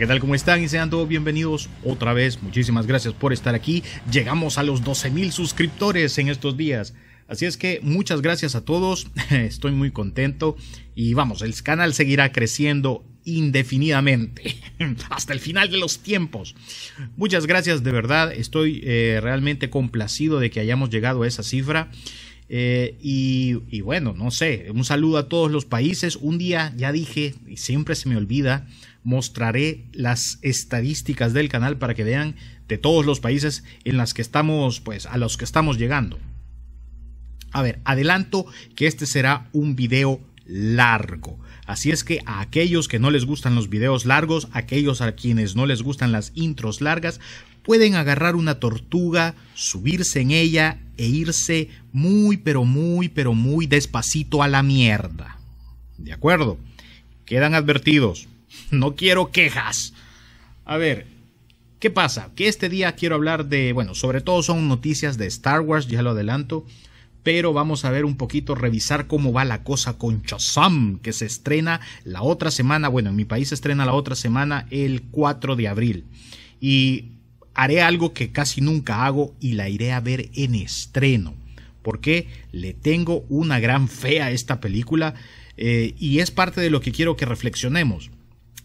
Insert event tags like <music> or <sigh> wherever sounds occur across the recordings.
¿qué tal? ¿Cómo están? Y sean todos bienvenidos otra vez. Muchísimas gracias por estar aquí. Llegamos a los 12.000 suscriptores en estos días. Así es que muchas gracias a todos. <laughs> Estoy muy contento. Y vamos, el canal seguirá creciendo indefinidamente, <laughs> hasta el final de los tiempos. Muchas gracias, de verdad. Estoy eh, realmente complacido de que hayamos llegado a esa cifra. Eh, y, bueno, no sé, un saludo a todos los países. Un día, ya dije, y siempre se me olvida, mostraré las estadísticas del canal para que vean de todos los países en las que estamos, pues a los que estamos llegando. A ver, adelanto que este será un video largo. Así es que a aquellos que no les gustan los videos largos, aquellos a quienes no les gustan las intros largas, pueden agarrar una tortuga, subirse en ella e irse muy pero muy pero muy despacito a la mierda. ¿De acuerdo? Quedan advertidos. No quiero quejas. A ver, ¿qué pasa? Que este día quiero hablar de, bueno, sobre todo son noticias de Star Wars, ya lo adelanto, pero vamos a ver un poquito, revisar cómo va la cosa con Chazam que se estrena la otra semana, bueno, en mi país se estrena la otra semana el 4 de abril. Y haré algo que casi nunca hago y la iré a ver en estreno, porque le tengo una gran fe a esta película eh, y es parte de lo que quiero que reflexionemos.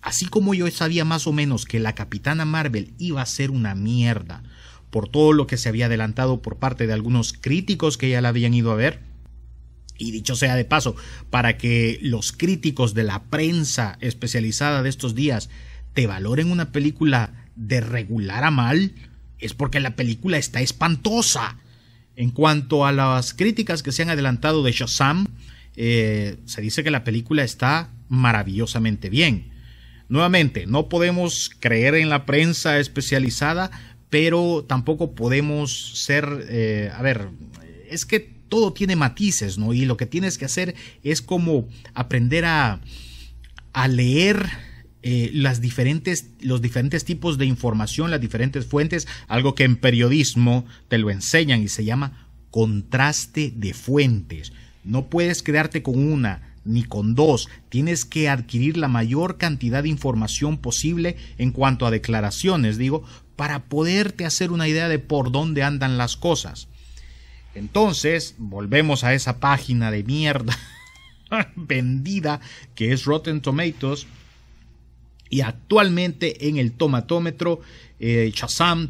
Así como yo sabía más o menos que la Capitana Marvel iba a ser una mierda, por todo lo que se había adelantado por parte de algunos críticos que ya la habían ido a ver, y dicho sea de paso, para que los críticos de la prensa especializada de estos días te valoren una película de regular a mal, es porque la película está espantosa. En cuanto a las críticas que se han adelantado de Shazam, eh, se dice que la película está maravillosamente bien. Nuevamente, no podemos creer en la prensa especializada, pero tampoco podemos ser, eh, a ver, es que todo tiene matices, ¿no? Y lo que tienes que hacer es como aprender a, leer eh, las diferentes, los diferentes tipos de información, las diferentes fuentes, algo que en periodismo te lo enseñan y se llama contraste de fuentes. No puedes quedarte con una, ni con dos. Tienes que adquirir la mayor cantidad de información posible en cuanto a declaraciones, digo, para poderte hacer una idea de por dónde andan las cosas. Entonces, volvemos a esa página de mierda <laughs> vendida que es Rotten Tomatoes. Y actualmente en el tomatómetro, eh,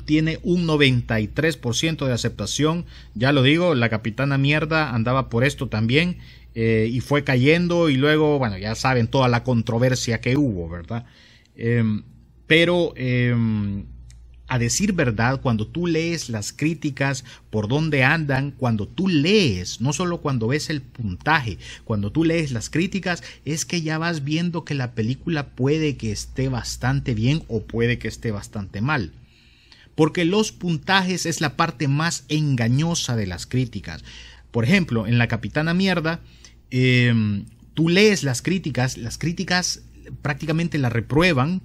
tiene un 93% de aceptación. Ya lo digo, la capitana mierda andaba por esto también. Eh, y fue cayendo y luego, bueno, ya saben toda la controversia que hubo, ¿verdad? Em, pero em, a decir verdad, cuando tú lees las críticas, por dónde andan, cuando tú lees, no solo cuando ves el puntaje, cuando tú lees las críticas, es que ya vas viendo que la película puede que esté bastante bien o puede que esté bastante mal porque los puntajes es la parte más engañosa de las críticas. Por ejemplo, en La Capitana Mierda, em, tú lees las críticas, las críticas prácticamente la reprueban,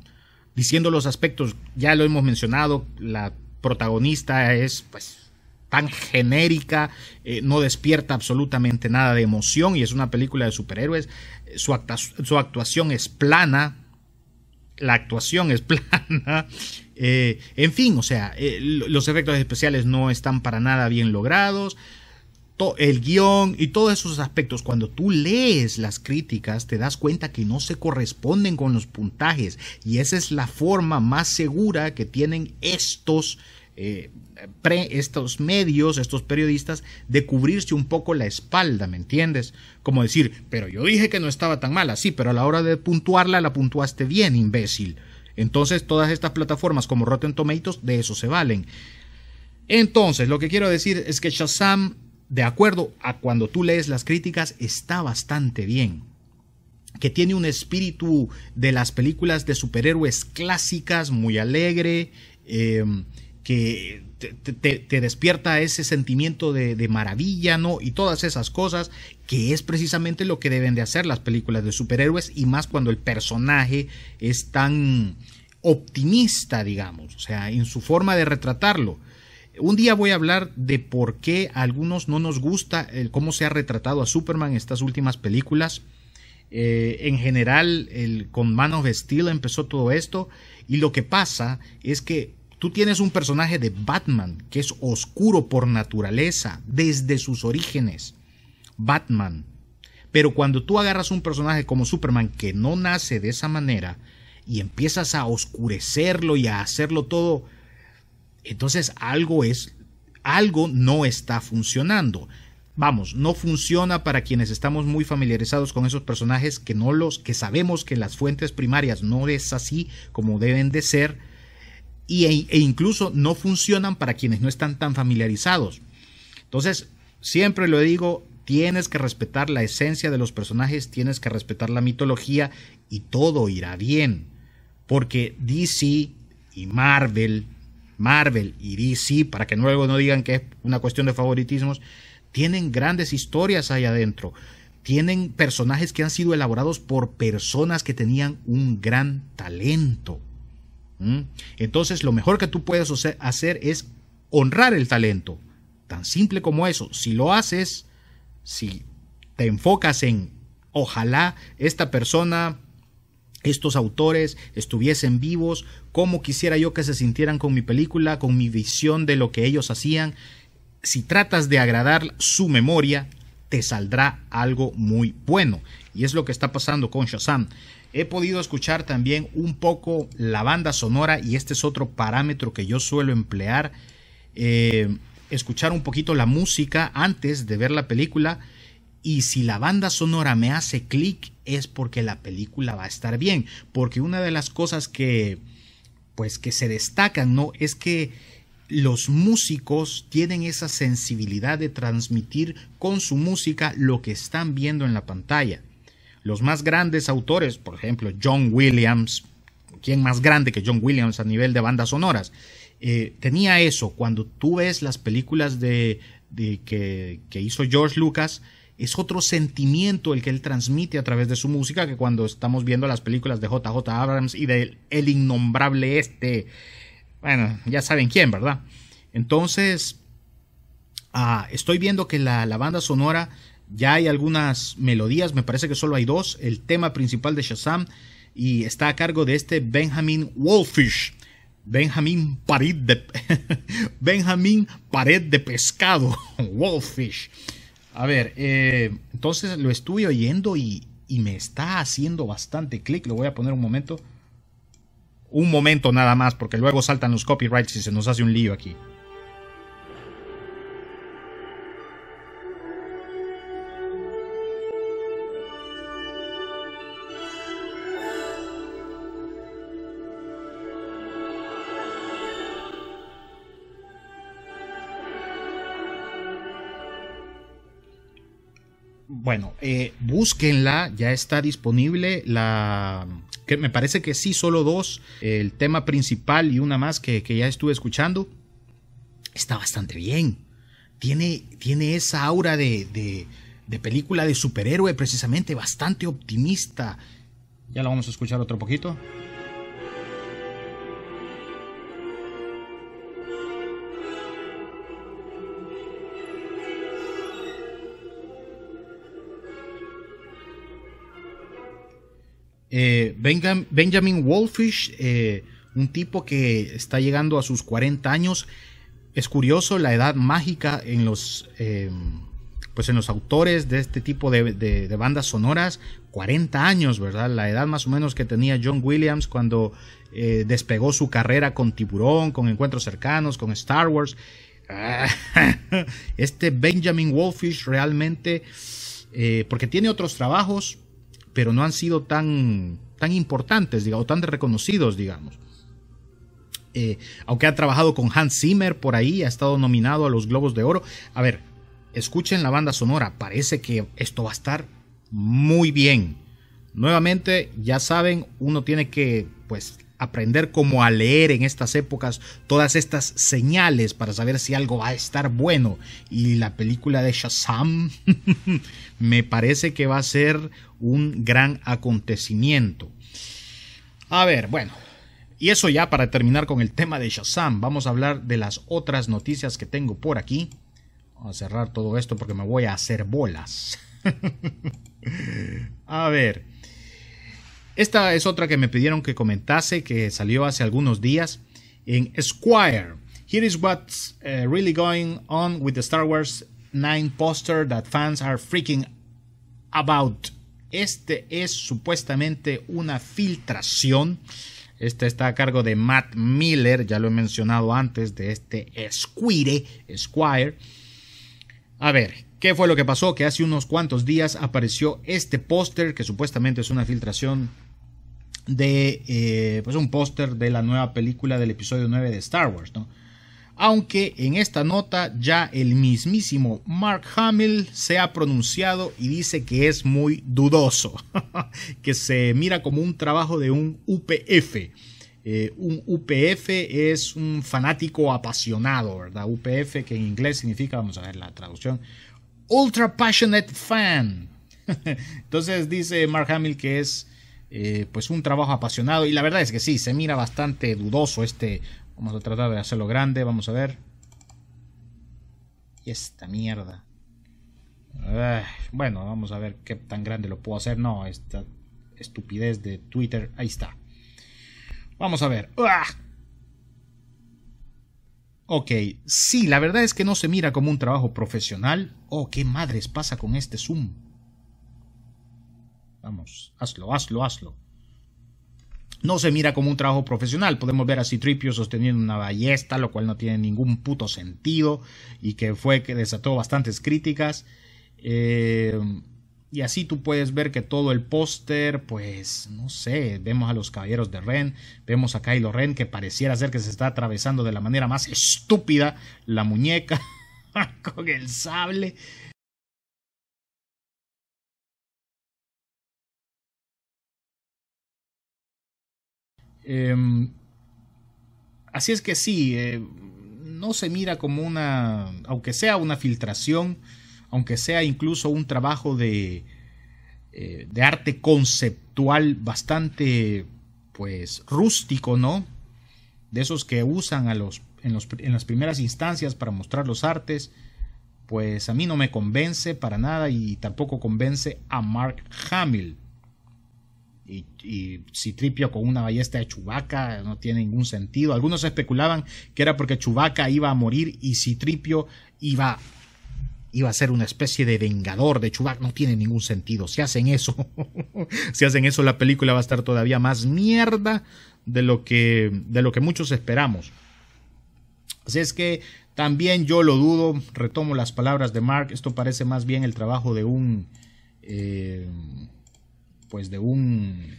diciendo los aspectos, ya lo hemos mencionado, la protagonista es pues tan genérica, eh, no despierta absolutamente nada de emoción y es una película de superhéroes. Su, actuación es plana, la actuación es <laughs> plana. Eh, en fin, o sea, eh, los efectos especiales no están para nada bien logrados el guión y todos esos aspectos, cuando tú lees las críticas, te das cuenta que no se corresponden con los puntajes. Y esa es la forma más segura que tienen estos, eh, estos medios, estos periodistas, de cubrirse un poco la espalda, ¿me entiendes? Como decir, pero yo dije que no estaba tan mala, sí, pero a la hora de puntuarla la puntuaste bien, imbécil. Entonces todas estas plataformas como Rotten Tomatoes de eso se valen. Entonces, lo que quiero decir es que Shazam de acuerdo a cuando tú lees las críticas, está bastante bien. Que tiene un espíritu de las películas de superhéroes clásicas, muy alegre, em, que te, despierta ese sentimiento de, de, maravilla, ¿no? Y todas esas cosas, que es precisamente lo que deben de hacer las películas de superhéroes, y más cuando el personaje es tan optimista, digamos, o sea, en su forma de retratarlo. Un día voy a hablar de por qué a algunos no nos gusta el cómo se ha retratado a Superman en estas últimas películas. Eh, en general, el, con Man of Steel empezó todo esto. Y lo que pasa es que tú tienes un personaje de Batman que es oscuro por naturaleza, desde sus orígenes. Batman. Pero cuando tú agarras un personaje como Superman que no nace de esa manera y empiezas a oscurecerlo y a hacerlo todo entonces algo es, algo no está funcionando. Vamos, no funciona para quienes estamos muy familiarizados con esos personajes que no los que sabemos que las fuentes primarias no es así como deben de ser e, e incluso no funcionan para quienes no están tan familiarizados. Entonces, siempre lo digo, tienes que respetar la esencia de los personajes, tienes que respetar la mitología y todo irá bien. Porque DC y Marvel Marvel y DC, para que luego no digan que es una cuestión de favoritismos, tienen grandes historias ahí adentro. Tienen personajes que han sido elaborados por personas que tenían un gran talento. ¿Mm? Entonces, lo mejor que tú puedes hacer es honrar el talento. Tan simple como eso. Si lo haces, si te enfocas en, ojalá esta persona estos autores estuviesen vivos, cómo quisiera yo que se sintieran con mi película, con mi visión de lo que ellos hacían. Si tratas de agradar su memoria, te saldrá algo muy bueno. Y es lo que está pasando con Shazam. He podido escuchar también un poco la banda sonora y este es otro parámetro que yo suelo emplear. Eh, escuchar un poquito la música antes de ver la película y si la banda sonora me hace clic es porque la película va a estar bien, porque una de las cosas que pues que se destacan, ¿no? es que los músicos tienen esa sensibilidad de transmitir con su música lo que están viendo en la pantalla. Los más grandes autores, por ejemplo, John Williams, ¿quién más grande que John Williams a nivel de bandas sonoras? Eh, tenía eso, cuando tú ves las películas de, de que, que hizo George Lucas, es otro sentimiento el que él transmite a través de su música que cuando estamos viendo las películas de JJ Abrams y del el innombrable este. Bueno, ya saben quién, ¿verdad? Entonces, ah, estoy viendo que la, la banda sonora ya hay algunas melodías, me parece que solo hay dos, el tema principal de Shazam y está a cargo de este Benjamin Wolfish. Benjamin Pared de, <laughs> Benjamin Pared de Pescado, <laughs> Wolfish. A ver, eh, entonces lo estuve oyendo y, y me está haciendo bastante clic. Lo voy a poner un momento. Un momento nada más, porque luego saltan los copyrights y se nos hace un lío aquí. bueno, eh, búsquenla, ya está disponible la que me parece que sí, solo dos, el tema principal y una más que, ya estuve escuchando. Está bastante bien. Tiene, tiene esa aura de, de, de película de superhéroe, precisamente, bastante optimista. Ya la vamos a escuchar otro poquito. Eh, Benjamin Wolfish, eh, un tipo que está llegando a sus 40 años. Es curioso la edad mágica en los, eh, pues en los autores de este tipo de, de, bandas sonoras. 40 años, ¿verdad? La edad más o menos que tenía John Williams cuando despegó su carrera con Tiburón, con Encuentros Cercanos, con Star Wars. <laughs> Este Benjamin Wolfish realmente, porque tiene otros trabajos, pero no han sido tan, tan importantes, digamos, tan reconocidos, digamos. Eh, aunque ha trabajado con Hans Zimmer por ahí, ha estado nominado a los Globos de Oro. A ver, escuchen la banda sonora, parece que esto va a estar muy bien. Nuevamente, ya saben, uno tiene que pues aprender como a leer en estas épocas todas estas señales para saber si algo va a estar bueno. Y la película de Shazam <laughs> me parece que va a ser un gran acontecimiento. A ver, bueno. Y eso ya para terminar con el tema de Shazam, vamos a hablar de las otras noticias que tengo por aquí. Vamos a cerrar todo esto porque me voy a hacer bolas. <laughs> a ver. Esta es otra que me pidieron que comentase, que salió hace algunos días en Esquire. Here is what's eh, really going on with the Star Wars 9 poster that fans are freaking about. Este es supuestamente una filtración. Este está a cargo de Matt Miller, ya lo he mencionado antes, de este Esquire. Esquire. A ver, ¿qué fue lo que pasó? Que hace unos cuantos días apareció este póster, que supuestamente es una filtración de eh, pues un póster de la nueva película del episodio 9 de Star Wars, ¿no? Aunque en esta nota ya el mismísimo Mark Hamill se ha pronunciado y dice que es muy dudoso, <laughs> que se mira como un trabajo de un UPF. Eh, un UPF es un fanático apasionado, ¿verdad? UPF que en inglés significa, vamos a ver la traducción, Ultra Passionate Fan. <laughs> Entonces dice Mark Hamill que es eh, pues un trabajo apasionado. Y la verdad es que sí, se mira bastante dudoso este. Vamos a tratar de hacerlo grande, vamos a ver. Y esta mierda. bueno, vamos a ver qué tan grande lo puedo hacer. No, esta estupidez de Twitter. Ahí está. Vamos a ver. ¡Ah! Ok, sí, la verdad es que no se mira como un trabajo profesional. Oh, qué madres pasa con este Zoom. Vamos, hazlo, hazlo, hazlo. No se mira como un trabajo profesional. Podemos ver a Citripio sosteniendo una ballesta, lo cual no tiene ningún puto sentido y que fue que desató bastantes críticas. Eh, y así tú puedes ver que todo el póster, pues no sé, vemos a los caballeros de Ren, vemos a Kylo Ren que pareciera ser que se está atravesando de la manera más estúpida la muñeca <laughs> con el sable. Em, así es que sí, eh, no se mira como una, aunque sea una filtración, aunque sea incluso un trabajo de, eh, de arte conceptual bastante, pues, rústico, ¿no? De esos que usan a los, en, en las primeras instancias para mostrar los artes, pues a mí no me convence para nada y tampoco convence a Mark Hamill y, Citripio con una ballesta de Chubaca no tiene ningún sentido. Algunos especulaban que era porque Chubaca iba a morir y Citripio iba, iba a ser una especie de vengador de Chubaca. No tiene ningún sentido. Si hacen eso, <laughs> si hacen eso, la película va a estar todavía más mierda de lo que, de lo que muchos esperamos. Así es que también yo lo dudo, retomo las palabras de Mark, esto parece más bien el trabajo de un... Eh, pues de un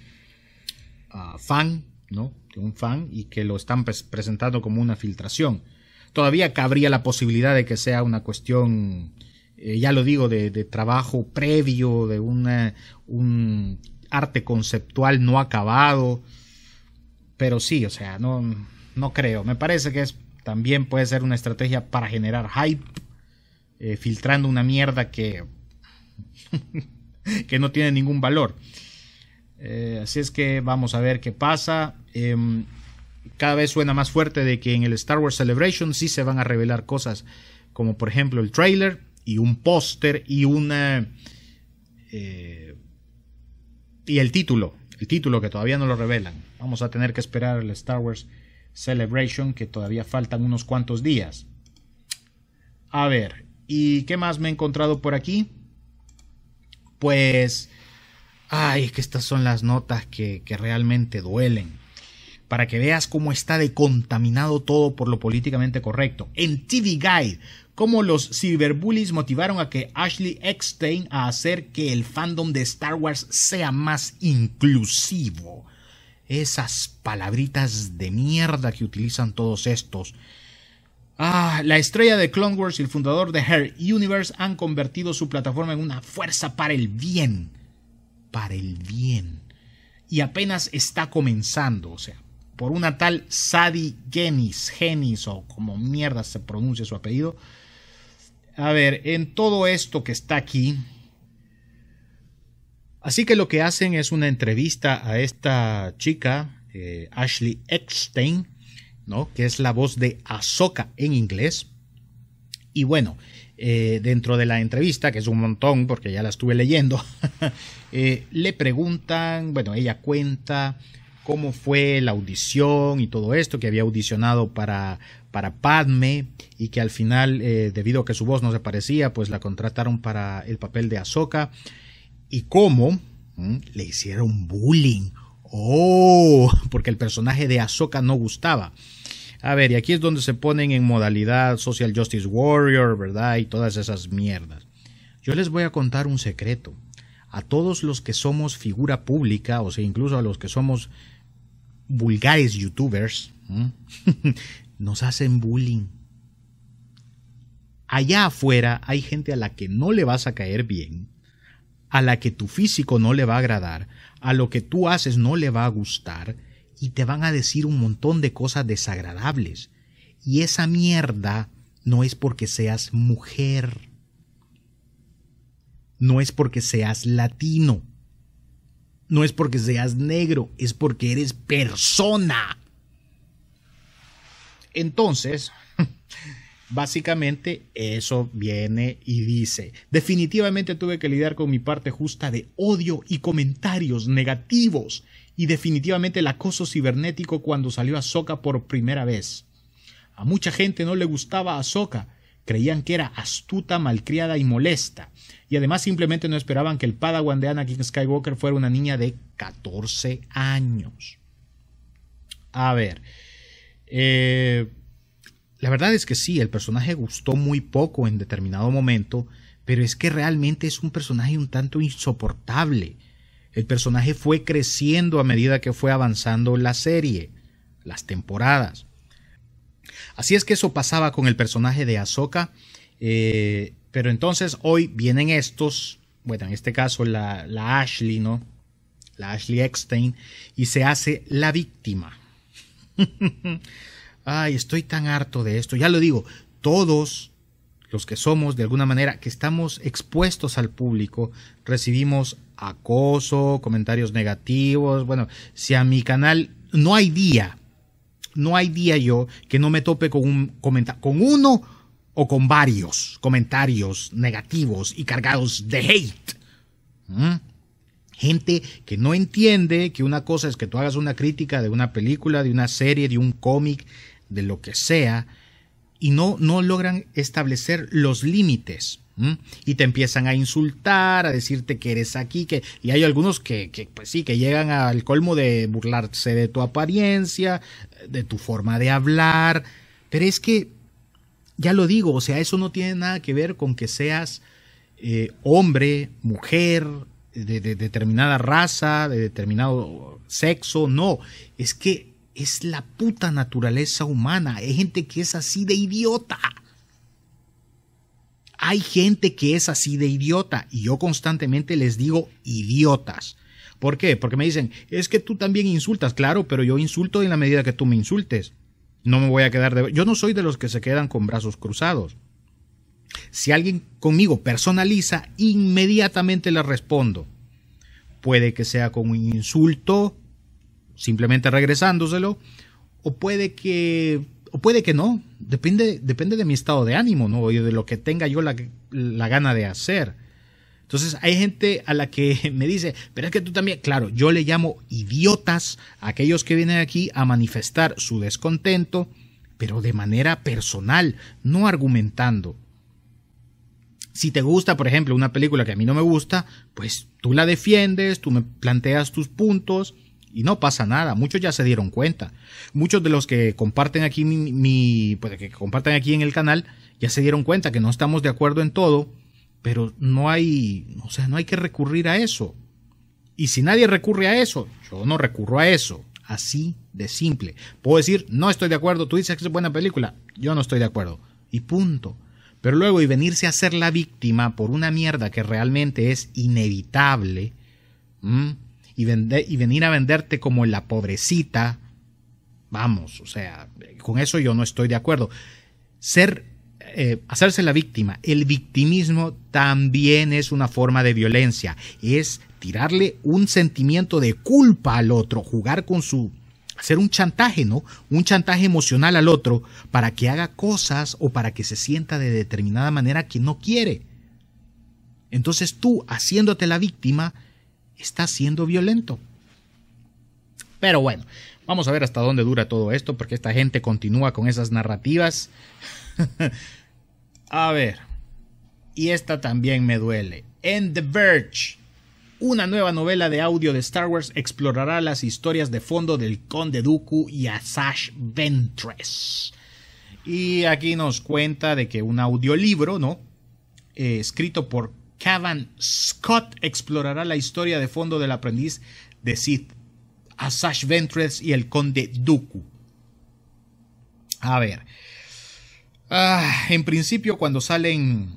ah, fan, ¿no? De un fan y que lo están presentando como una filtración. Todavía cabría la posibilidad de que sea una cuestión, eh, ya lo digo, de, trabajo previo, de un arte conceptual no acabado. Pero sí, o sea, no, no creo. Me parece que también puede ser una estrategia para generar hype, eh, filtrando una mierda que <laughs> <laughs> que no tiene ningún valor. Eh, así es que vamos a ver qué pasa. Em, cada vez suena más fuerte de que en el Star Wars Celebration sí se van a revelar cosas como por ejemplo el trailer y un póster y una... Eh, y el título, el título que todavía no lo revelan. Vamos a tener que esperar el Star Wars Celebration que todavía faltan unos cuantos días. A ver, ¿y qué más me he encontrado por aquí? pues, ay, que estas son las notas que, realmente duelen. Para que veas cómo está de contaminado todo por lo políticamente correcto. En TV Guide, cómo los cyberbullies motivaron a que Ashley Eckstein a hacer que el fandom de Star Wars sea más inclusivo. Esas palabritas de mierda que utilizan todos estos Ah, la estrella de Clone Wars y el fundador de Her Universe han convertido su plataforma en una fuerza para el bien. Para el bien. Y apenas está comenzando, o sea, por una tal Sadie Genis, Genis o como mierda se pronuncia su apellido. A ver, en todo esto que está aquí. Así que lo que hacen es una entrevista a esta chica, eh, Ashley Eckstein, ¿no? Que es la voz de Ahsoka en inglés. Y bueno, eh, dentro de la entrevista, que es un montón porque ya la estuve leyendo, <laughs> eh, le preguntan, bueno, ella cuenta cómo fue la audición y todo esto, que había audicionado para, Padme y que al final, eh, debido a que su voz no se parecía, pues la contrataron para el papel de Ahsoka y cómo le hicieron bullying. Oh, <laughs> porque el personaje de Ahsoka no gustaba. A ver, y aquí es donde se ponen en modalidad Social Justice Warrior, ¿verdad? Y todas esas mierdas. Yo les voy a contar un secreto. A todos los que somos figura pública, o sea, incluso a los que somos vulgares youtubers, <laughs> nos hacen bullying. Allá afuera hay gente a la que no le vas a caer bien, a la que tu físico no le va a agradar, a lo que tú haces no le va a gustar, y te van a decir un montón de cosas desagradables. Y esa mierda no es porque seas mujer. No es porque seas latino. No es porque seas negro, es porque eres persona. Entonces, <laughs> básicamente eso viene y dice, definitivamente tuve que lidiar con mi parte justa de odio y comentarios negativos y definitivamente el acoso cibernético cuando salió a Ahsoka por primera vez. A mucha gente no le gustaba Ahsoka, creían que era astuta, malcriada y molesta, y además simplemente no esperaban que el Padawan de Anakin Skywalker fuera una niña de 14 años. A ver, eh, la verdad es que sí, el personaje gustó muy poco en determinado momento, pero es que realmente es un personaje un tanto insoportable. El personaje fue creciendo a medida que fue avanzando la serie, las temporadas. Así es que eso pasaba con el personaje de Ahsoka. Eh, pero entonces hoy vienen estos, bueno, en este caso la, la Ashley, ¿no? La Ashley Eckstein, y se hace la víctima. <laughs> Ay, estoy tan harto de esto. Ya lo digo, todos los que somos de alguna manera, que estamos expuestos al público, recibimos acoso, comentarios negativos, bueno, si a mi canal no hay día, no hay día yo que no me tope con un con uno o con varios comentarios negativos y cargados de hate. Gente que no entiende que una cosa es que tú hagas una crítica de una película, de una serie, de un cómic, de lo que sea, y no, no logran establecer los límites. Y te empiezan a insultar, a decirte que eres aquí, que, y hay algunos que, que, pues sí, que llegan al colmo de burlarse de tu apariencia, de tu forma de hablar, pero es que, ya lo digo, o sea, eso no tiene nada que ver con que seas eh, hombre, mujer, de, determinada raza, de determinado sexo, no, es que es la puta naturaleza humana. Hay gente que es así de idiota. Hay gente que es así de idiota. Y yo constantemente les digo idiotas. ¿Por qué? Porque me dicen, es que tú también insultas. Claro, pero yo insulto en la medida que tú me insultes. No me voy a quedar de... Yo no soy de los que se quedan con brazos cruzados. Si alguien conmigo personaliza, inmediatamente le respondo. Puede que sea con un insulto, simplemente regresándoselo, o puede que, o puede que no, depende, depende de mi estado de ánimo, ¿no? O de lo que tenga yo la, la gana de hacer. Entonces hay gente a la que <laughs> me dice, pero es que tú también, claro, yo le llamo idiotas a aquellos que vienen aquí a manifestar su descontento, pero de manera personal, no argumentando. Si te gusta, por ejemplo, una película que a mí no me gusta, pues tú la defiendes, tú me planteas tus puntos, y no pasa nada. Muchos ya se dieron cuenta. Muchos de los que comparten aquí mi, mi pues, que comparten aquí en el canal ya se dieron cuenta que no estamos de acuerdo en todo, pero no hay, o sea, no hay que recurrir a eso. Y si nadie recurre a eso, yo no recurro a eso. Así de simple. Puedo decir, no estoy de acuerdo, tú dices que es buena película, yo no estoy de acuerdo. Y punto. Pero luego y venirse a ser la víctima por una mierda que realmente es inevitable, y, y venir a venderte como la pobrecita, vamos, o sea, con eso yo no estoy de acuerdo. Ser, eh, hacerse la víctima, el victimismo también es una forma de violencia, es tirarle un sentimiento de culpa al otro, jugar con su hacer un chantaje, ¿no? Un chantaje emocional al otro para que haga cosas o para que se sienta de determinada manera que no quiere. Entonces tú, haciéndote la víctima, está siendo violento. Pero bueno, vamos a ver hasta dónde dura todo esto, porque esta gente continúa con esas narrativas. <laughs> a ver, y esta también me duele. En The Verge, una nueva novela de audio de Star Wars explorará las historias de fondo del Conde Dooku y Asash Ventress. Y aquí nos cuenta de que un audiolibro, ¿no? Eh, escrito por Cavan Scott explorará la historia de fondo del aprendiz de Sith, Asash Ventress y el conde Dooku. A ver. Ah, en principio, cuando salen.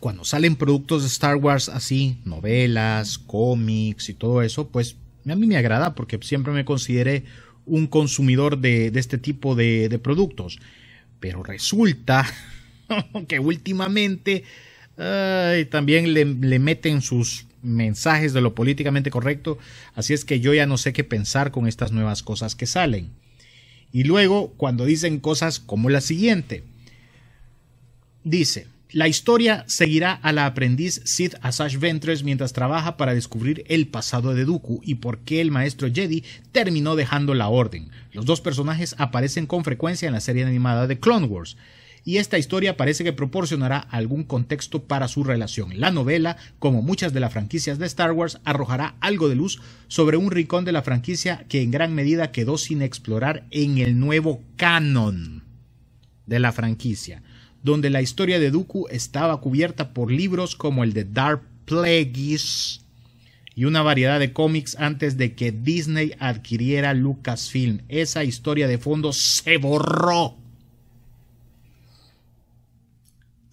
Cuando salen productos de Star Wars así, novelas, cómics y todo eso, pues a mí me agrada porque siempre me consideré un consumidor de, este tipo de productos. Pero resulta <laughs> que últimamente también le, meten sus mensajes de lo políticamente correcto, así es que yo ya no sé qué pensar con estas nuevas cosas que salen. Y luego, cuando dicen cosas como la siguiente, dice, la historia seguirá a la aprendiz Sid asash Ventress mientras trabaja para descubrir el pasado de Dooku y por qué el maestro Jedi terminó dejando la orden. Los dos personajes aparecen con frecuencia en la serie animada de Clone Wars y esta historia parece que proporcionará algún contexto para su relación. La novela, como muchas de las franquicias de Star Wars, arrojará algo de luz sobre un rincón de la franquicia que en gran medida quedó sin explorar en el nuevo canon de la franquicia, donde la historia de Dooku estaba cubierta por libros como el de Dark Plagueis y una variedad de cómics antes de que Disney adquiriera Lucasfilm. Esa historia de fondo se borró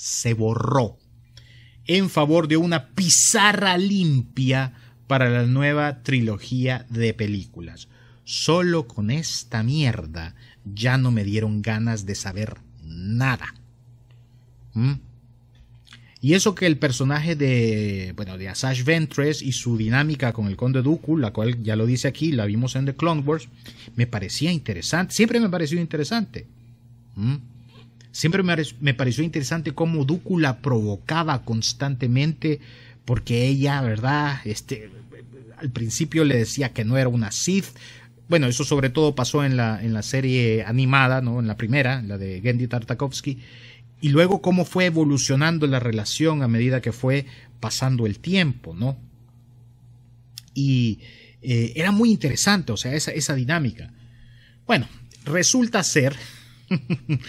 se borró en favor de una pizarra limpia para la nueva trilogía de películas. Solo con esta mierda ya no me dieron ganas de saber nada. ¿Mm? Y eso que el personaje de, bueno, de Asash Ventress y su dinámica con el Conde Dooku, la cual ya lo dice aquí, la vimos en The Clone Wars, me parecía interesante, siempre me ha parecido interesante. ¿Mm? Siempre me pareció interesante cómo Dooku la provocaba constantemente porque ella, ¿verdad? Este, al principio le decía que no era una Sith. Bueno, eso sobre todo pasó en la, en la serie animada, ¿no? En la primera, la de Gendy Tartakovsky. Y luego cómo fue evolucionando la relación a medida que fue pasando el tiempo, ¿no? Y eh, era muy interesante, o sea, esa, esa dinámica. Bueno, resulta ser <laughs>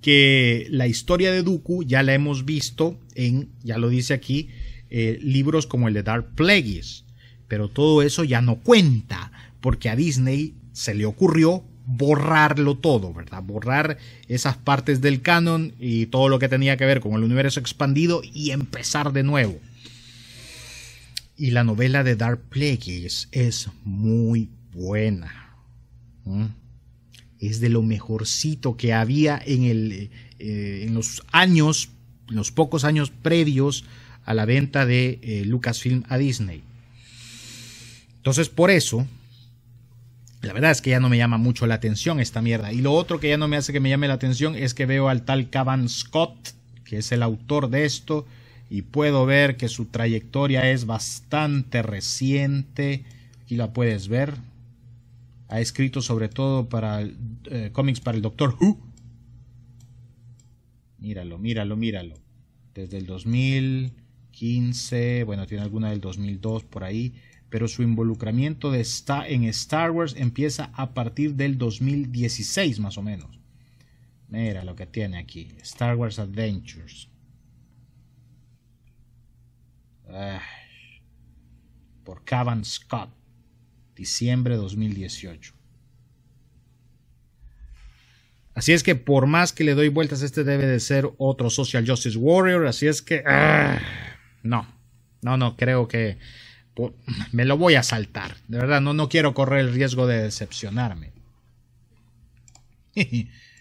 que la historia de Dooku ya la hemos visto en, ya lo dice aquí, eh, libros como el de Dark Plagueis. Pero todo eso ya no cuenta, porque a Disney se le ocurrió borrarlo todo, ¿verdad? Borrar esas partes del canon y todo lo que tenía que ver con el universo expandido y empezar de nuevo. Y la novela de Dark Plagueis es muy buena. ¿Mm? es de lo mejorcito que había en, el, eh, en los años, en los pocos años previos a la venta de eh, Lucasfilm a Disney. Entonces, por eso, la verdad es que ya no me llama mucho la atención esta mierda. Y lo otro que ya no me hace que me llame la atención es que veo al tal Cavan Scott, que es el autor de esto, y puedo ver que su trayectoria es bastante reciente. Aquí la puedes ver, ha escrito sobre todo para eh, cómics para el Doctor Who. Míralo, míralo, míralo. Desde el 2015, bueno, tiene alguna del 2002 por ahí, pero su involucramiento en Star Wars empieza a partir del 2016 más o menos. Mira lo que tiene aquí, Star Wars Adventures. por Cavan Scott diciembre de 2018. Así es que por más que le doy vueltas, este debe de ser otro Social Justice Warrior. Así es que... Ah, no, no, no, creo que me lo voy a saltar. De verdad, no, no quiero correr el riesgo de decepcionarme.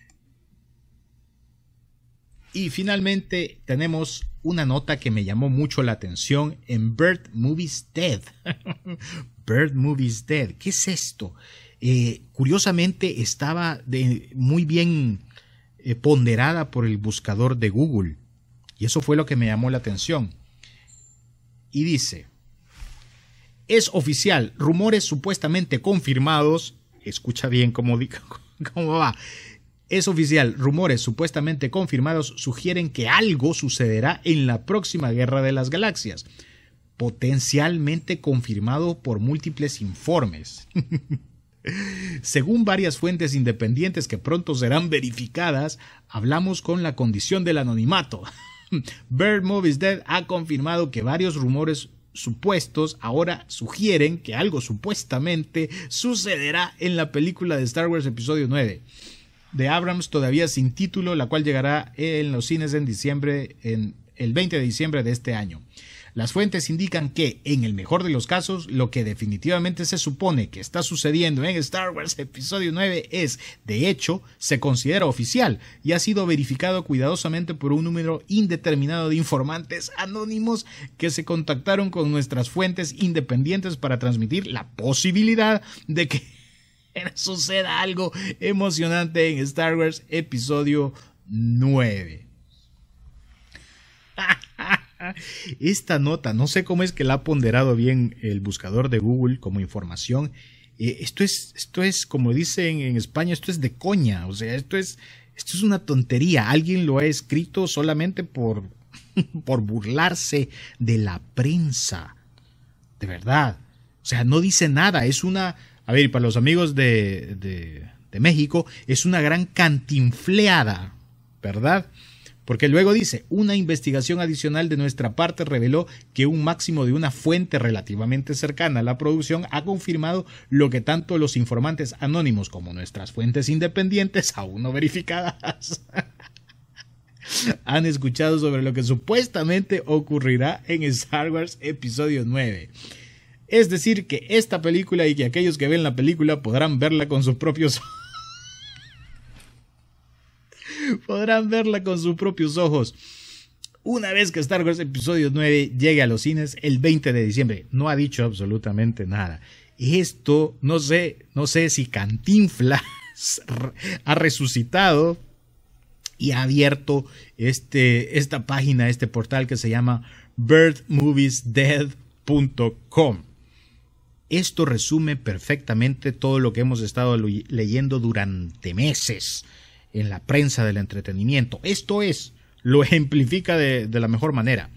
<laughs> y finalmente tenemos una nota que me llamó mucho la atención en Bird Movies Dead. <laughs> Bird Movies Dead. ¿Qué es esto? Eh, curiosamente estaba muy bien eh, ponderada por el buscador de Google. Y eso fue lo que me llamó la atención. Y dice, es oficial, rumores supuestamente confirmados, escucha bien cómo, <laughs> cómo va, es oficial, rumores supuestamente confirmados sugieren que algo sucederá en la próxima Guerra de las Galaxias potencialmente confirmado por múltiples informes. <laughs> Según varias fuentes independientes que pronto serán verificadas, hablamos con la condición del anonimato. <laughs> Bird Movies Dead ha confirmado que varios rumores supuestos ahora sugieren que algo supuestamente sucederá en la película de Star Wars Episodio 9 de Abrams todavía sin título, la cual llegará en los cines en diciembre, el 20 de diciembre de este año. Las fuentes indican que, en el mejor de los casos, lo que definitivamente se supone que está sucediendo en Star Wars Episodio 9 es, de hecho, se considera oficial y ha sido verificado cuidadosamente por un número indeterminado de informantes anónimos que se contactaron con nuestras fuentes independientes para transmitir la posibilidad de que <laughs> suceda algo emocionante en Star Wars episodio 9. <laughs> Esta nota, no sé cómo es que la ha ponderado bien el buscador de Google como información. Eh, esto es, esto es, como dicen en España, esto es de coña, o sea, esto es, esto es una tontería. Alguien lo ha escrito solamente por, <laughs> por burlarse de la prensa. De verdad. O sea, no dice nada. Es una. A ver, para los amigos de, de, de México, es una gran cantinfleada, ¿verdad? Porque luego dice, una investigación adicional de nuestra parte reveló que un máximo de una fuente relativamente cercana a la producción ha confirmado lo que tanto los informantes anónimos como nuestras fuentes independientes, <laughs> aún no verificadas, han escuchado sobre lo que supuestamente ocurrirá en Star Wars episodio 9. Es decir, que esta película y que aquellos que ven la película podrán verla con sus propios <laughs> ojos podrán verla con sus propios ojos. Una vez que Star Wars Episodio 9 llegue a los cines el 20 de diciembre, no ha dicho absolutamente nada. Esto, no sé, no sé si Cantinflas <laughs> ha resucitado y ha abierto este, esta página, este portal que se llama birdmoviesdead.com. Esto resume perfectamente todo lo que hemos estado leyendo durante meses en la prensa del entretenimiento. Esto es, lo <laughs> ejemplifica de, la mejor manera.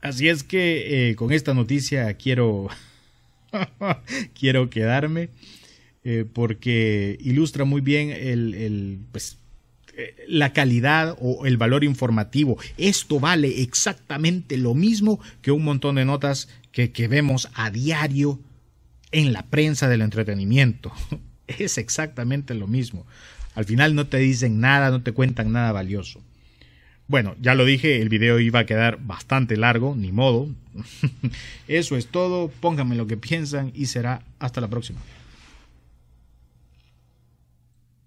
Así es que eh, con esta noticia quiero, <laughs> quiero quedarme eh, porque ilustra muy bien el, pues, eh, la calidad o el valor informativo. Esto vale exactamente lo mismo que un montón de notas que vemos a diario en la prensa del entretenimiento. <laughs> Es exactamente lo mismo. Al final no te dicen nada, no te cuentan nada valioso. Bueno, ya lo dije, el video iba a quedar bastante largo, ni modo. <laughs> Eso es todo, pónganme lo que piensan y será hasta la próxima.